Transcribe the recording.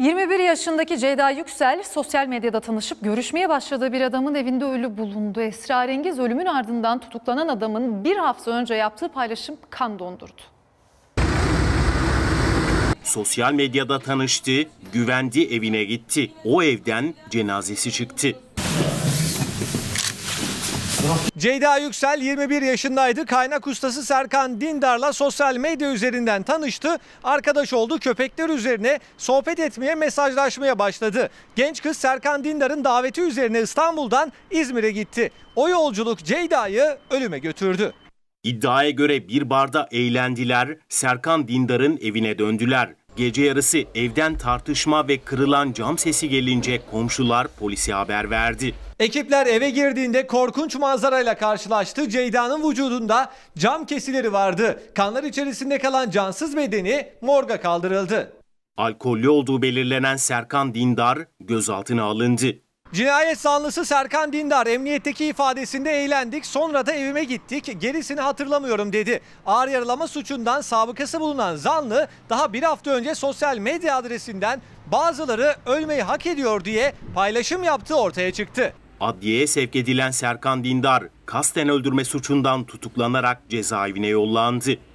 21 yaşındaki Ceyda Yüksel sosyal medyada tanışıp görüşmeye başladığı bir adamın evinde ölü bulundu. Esrarengiz ölümün ardından tutuklanan adamın bir hafta önce yaptığı paylaşım kan dondurdu. Sosyal medyada tanıştı, güvendi evine gitti. O evden cenazesi çıktı. Ceyda Yüksel 21 yaşındaydı. Kaynak ustası Serkan Dindar'la sosyal medya üzerinden tanıştı. Arkadaş oldu. Köpekler üzerine sohbet etmeye, mesajlaşmaya başladı. Genç kız Serkan Dindar'ın daveti üzerine İstanbul'dan İzmir'e gitti. O yolculuk Ceyda'yı ölüme götürdü. İddiaya göre bir barda eğlendiler, Serkan Dindar'ın evine döndüler. Gece yarısı evden tartışma ve kırılan cam sesi gelince komşular polise haber verdi. Ekipler eve girdiğinde korkunç manzarayla karşılaştı. Ceyda'nın vücudunda cam kesileri vardı. Kanlar içerisinde kalan cansız bedeni morga kaldırıldı. Alkollü olduğu belirlenen Serkan Dindar gözaltına alındı. Cinayet sanlısı Serkan Dindar emniyetteki ifadesinde eğlendik sonra da evime gittik gerisini hatırlamıyorum dedi. Ağır yaralama suçundan sabıkası bulunan zanlı daha bir hafta önce sosyal medya adresinden bazıları ölmeyi hak ediyor diye paylaşım yaptığı ortaya çıktı. Adliyeye sevk edilen Serkan Dindar kasten öldürme suçundan tutuklanarak cezaevine yollandı.